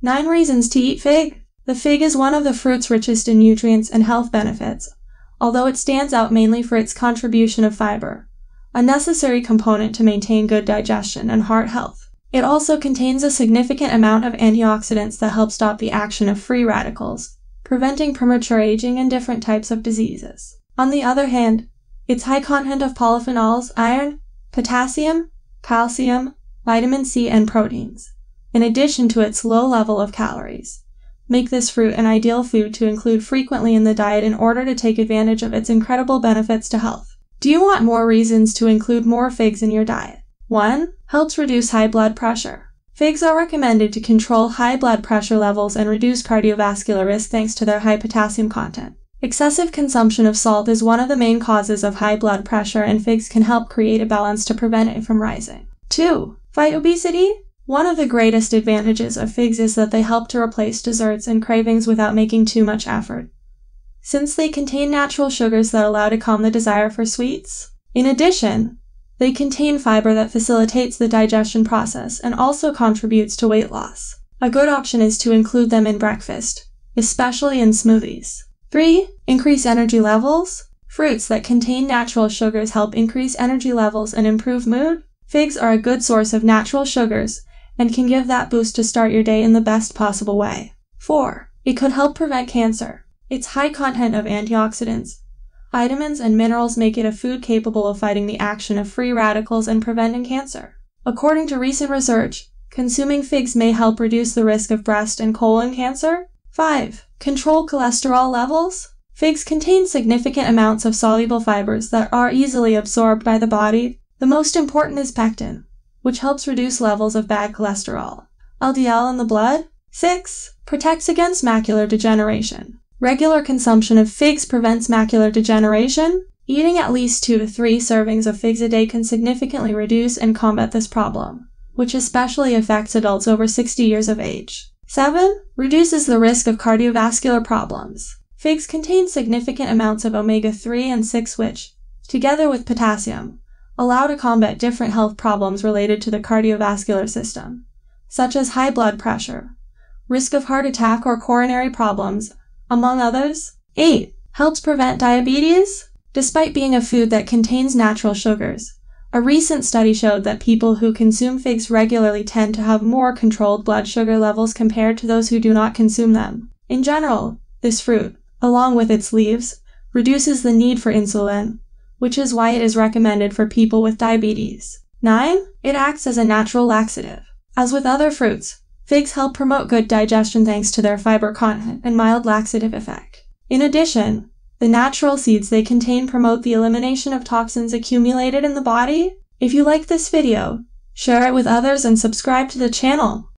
9 Reasons to Eat Fig The fig is one of the fruits richest in nutrients and health benefits, although it stands out mainly for its contribution of fiber, a necessary component to maintain good digestion and heart health. It also contains a significant amount of antioxidants that help stop the action of free radicals, preventing premature aging and different types of diseases. On the other hand, its high content of polyphenols, iron, potassium, calcium, vitamin C, and proteins in addition to its low level of calories, make this fruit an ideal food to include frequently in the diet in order to take advantage of its incredible benefits to health. Do you want more reasons to include more figs in your diet? 1. Helps reduce high blood pressure. Figs are recommended to control high blood pressure levels and reduce cardiovascular risk thanks to their high potassium content. Excessive consumption of salt is one of the main causes of high blood pressure, and figs can help create a balance to prevent it from rising. 2. Fight obesity? One of the greatest advantages of figs is that they help to replace desserts and cravings without making too much effort. Since they contain natural sugars that allow to calm the desire for sweets, in addition, they contain fiber that facilitates the digestion process and also contributes to weight loss. A good option is to include them in breakfast, especially in smoothies. 3. Increase energy levels. Fruits that contain natural sugars help increase energy levels and improve mood. Figs are a good source of natural sugars and can give that boost to start your day in the best possible way. 4. It could help prevent cancer. Its high content of antioxidants, vitamins, and minerals make it a food capable of fighting the action of free radicals and preventing cancer. According to recent research, consuming figs may help reduce the risk of breast and colon cancer. 5. Control cholesterol levels. Figs contain significant amounts of soluble fibers that are easily absorbed by the body. The most important is pectin, which helps reduce levels of bad cholesterol. LDL in the blood. 6. Protects against macular degeneration. Regular consumption of figs prevents macular degeneration. Eating at least 2 to 3 servings of figs a day can significantly reduce and combat this problem, which especially affects adults over 60 years of age. 7. Reduces the risk of cardiovascular problems. Figs contain significant amounts of omega 3 and 6, which, together with potassium, allow to combat different health problems related to the cardiovascular system, such as high blood pressure, risk of heart attack or coronary problems, among others. 8. Helps prevent diabetes? Despite being a food that contains natural sugars, a recent study showed that people who consume figs regularly tend to have more controlled blood sugar levels compared to those who do not consume them. In general, this fruit, along with its leaves, reduces the need for insulin, which is why it is recommended for people with diabetes. 9. It acts as a natural laxative. As with other fruits, figs help promote good digestion thanks to their fiber content and mild laxative effect. In addition, the natural seeds they contain promote the elimination of toxins accumulated in the body. If you like this video, share it with others and subscribe to the channel.